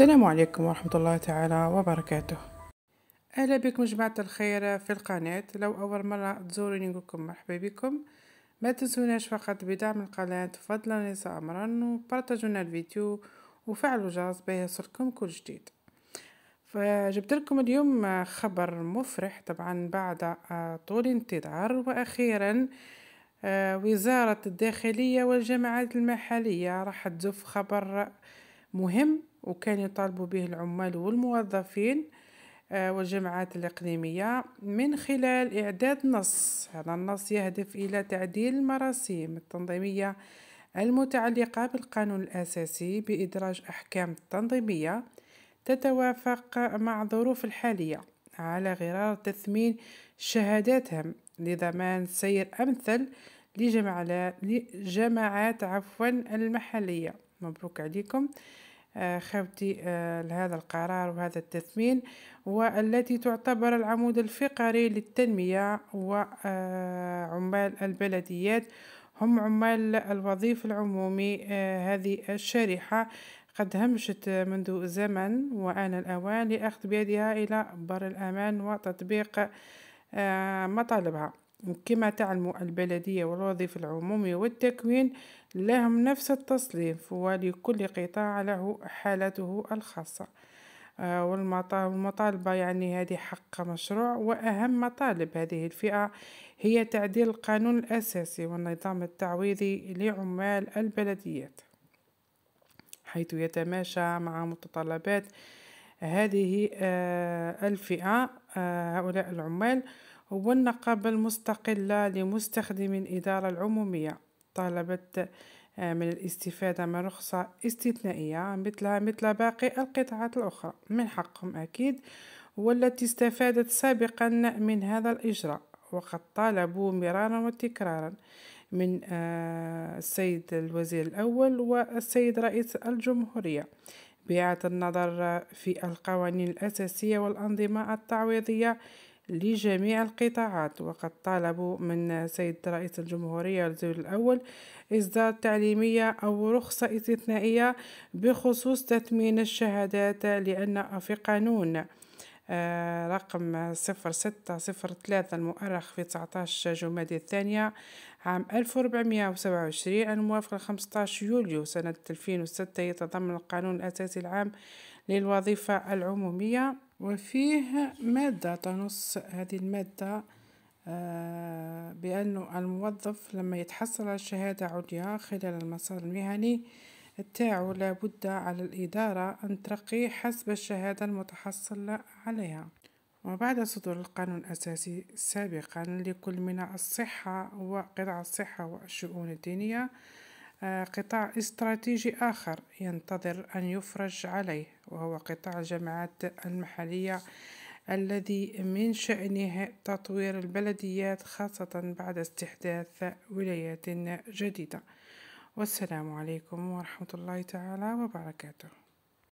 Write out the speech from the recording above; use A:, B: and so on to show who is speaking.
A: السلام عليكم ورحمة الله تعالى وبركاته أهلا بكم جماعة الخير في القناة لو أول مرة تزوروني نقولكم مرحبا بكم ما تنسوناش فقط بدعم القناة فضلا ليس أمرا وبارتاجونا الفيديو وفعلوا جرس باه يصلكم كل جديد فجبت لكم اليوم خبر مفرح طبعا بعد طول انتظار وأخيرا وزارة الداخلية والجامعات المحلية راح تزف خبر مهم وكان يطالب به العمال والموظفين آه، والجماعات الإقليمية من خلال إعداد نص هذا النص يهدف إلى تعديل المراسيم التنظيمية المتعلقة بالقانون الأساسي بإدراج أحكام تنظيمية تتوافق مع الظروف الحالية على غرار تثمين شهاداتهم لضمان سير أمثل لجماعات عفوا المحلية مبروك عليكم خبطي آه، لهذا القرار وهذا التثمين والتي تعتبر العمود الفقري للتنمية وعمال آه، البلديات هم عمال الوظيف العمومي آه، هذه الشريحة قد همشت منذ زمن وآن الأوان لأخذ بيدها إلى بر الأمان وتطبيق مطالبها كما تعلم البلدية والوظيفة العمومية والتكوين لهم نفس التصنيف ولكل قطاع له حالته الخاصة آه، والمطالبة يعني هذه حق مشروع وأهم مطالب هذه الفئة هي تعديل القانون الأساسي والنظام التعويضي لعمال البلديات حيث يتماشى مع متطلبات هذه آه، الفئة آه، هؤلاء العمال هو النقابة المستقلة لمستخدمي الإدارة العمومية طالبت آه، من الاستفادة من رخصة استثنائية مثلها مثل باقي القطاعات الأخرى من حقهم أكيد والتي استفادت سابقا من هذا الإجراء وقد طالبوا مرارا وتكرارا من آه، السيد الوزير الأول والسيد رئيس الجمهورية بإعادة النظر في القوانين الأساسية والأنظمة التعويضية لجميع القطاعات وقد طالبوا من سيد رئيس الجمهورية الزوج الأول إصدار تعليمية أو رخصة استثنائية بخصوص تثمين الشهادات لأن في قانون آه، رقم 0603 المؤرخ في 19 جمادي الثانية عام 1427 الموافق 15 يوليو سنة 2006 يتضمن القانون الأساسي العام للوظيفة العمومية وفيه مادة تنص هذه المادة آه، بأنه الموظف لما يتحصل على شهادة عليا خلال المسار المهني تاعو لابد على الإدارة أن ترقيه حسب الشهادة المتحصل عليها وبعد صدور القانون الأساسي سابقا لكل من الصحة وقطاع الصحة والشؤون الدينية آه، قطاع استراتيجي آخر ينتظر أن يفرج عليه وهو قطاع الجامعات المحلية الذي من شأنه تطوير البلديات خاصة بعد استحداث ولايات جديدة والسلام عليكم ورحمة الله تعالى وبركاته